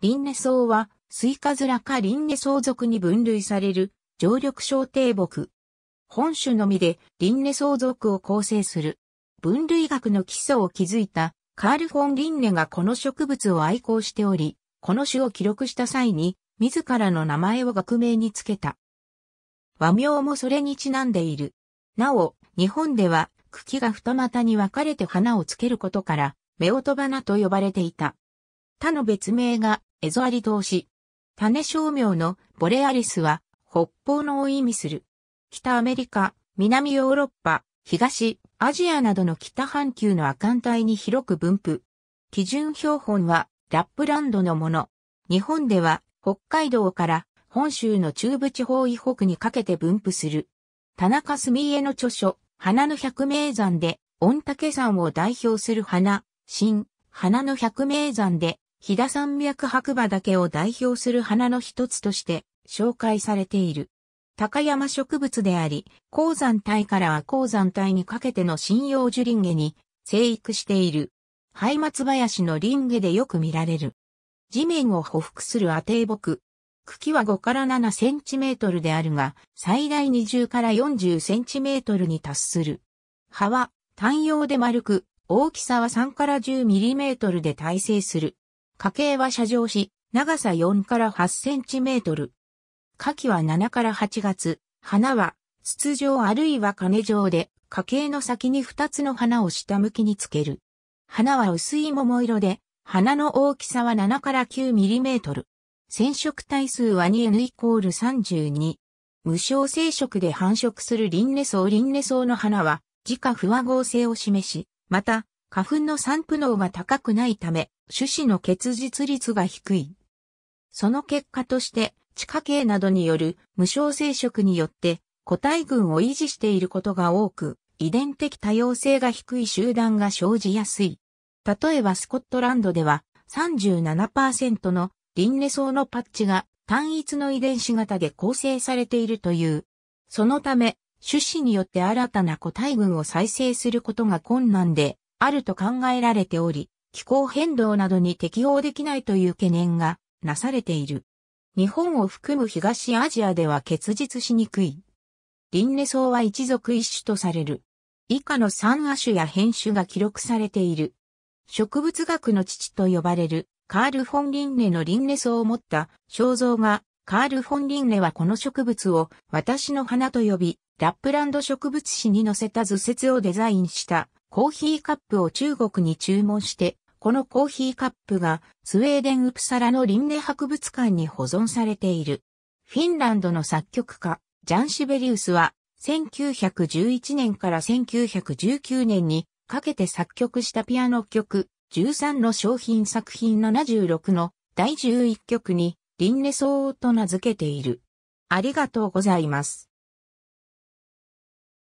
リンネ草は、スイカズラかリンネ草属に分類される、常緑小低木。本種のみで、リンネ草属を構成する。分類学の基礎を築いた、カール・フォン・リンネがこの植物を愛好しており、この種を記録した際に、自らの名前を学名につけた。和名もそれにちなんでいる。なお、日本では、茎が二股に分かれて花をつけることから、夫婦花と呼ばれていた。他の別名が、エゾアリ同士。種商名のボレアリスは北方のを意味する。北アメリカ、南ヨーロッパ、東、アジアなどの北半球の亜寒帯に広く分布。基準標本はラップランドのもの。日本では北海道から本州の中部地方以北にかけて分布する。田中澄江の著書、花の百名山で、御嶽山を代表する花、新、花の百名山で、飛騨山脈白馬だけを代表する花の一つとして紹介されている。高山植物であり、鉱山帯から亜鉱山帯にかけての針葉樹林下に生育している。ハ松林の林下でよく見られる。地面を匍匐するアテイ木。茎は5から7センチメートルであるが、最大20から40センチメートルに達する。葉は単葉で丸く、大きさは3から10ミリメートルで耐性する。家系は射上し、長さ4から8センチメートル。夏季は7から8月、花は筒状あるいは金状で、家系の先に2つの花を下向きにつける。花は薄い桃色で、花の大きさは7から9ミリメートル。染色体数は 2N イコール32。無償生殖で繁殖するリンネソウリンネソウの花は、自家不和合性を示し、また、花粉の散布能が高くないため、種子の結実率が低い。その結果として、地下茎などによる無償生殖によって個体群を維持していることが多く、遺伝的多様性が低い集団が生じやすい。例えばスコットランドでは37%のリンネ層のパッチが単一の遺伝子型で構成されているという。そのため、種子によって新たな個体群を再生することが困難で、あると考えられており、気候変動などに適応できないという懸念がなされている。日本を含む東アジアでは結実しにくい。リンネソウは一族一種とされる。以下の三亜種や変種が記録されている。植物学の父と呼ばれるカール・フォン・リンネのリンネソウを持った肖像が、カール・フォン・リンネはこの植物を私の花と呼び、ラップランド植物誌に載せた図説をデザインしたコーヒーカップを中国に注文して、このコーヒーカップがスウェーデンウプサラのリンネ博物館に保存されている。フィンランドの作曲家、ジャン・シベリウスは、1911年から1919年にかけて作曲したピアノ曲13の商品作品76の第11曲にリンネソーと名付けている。ありがとうございます。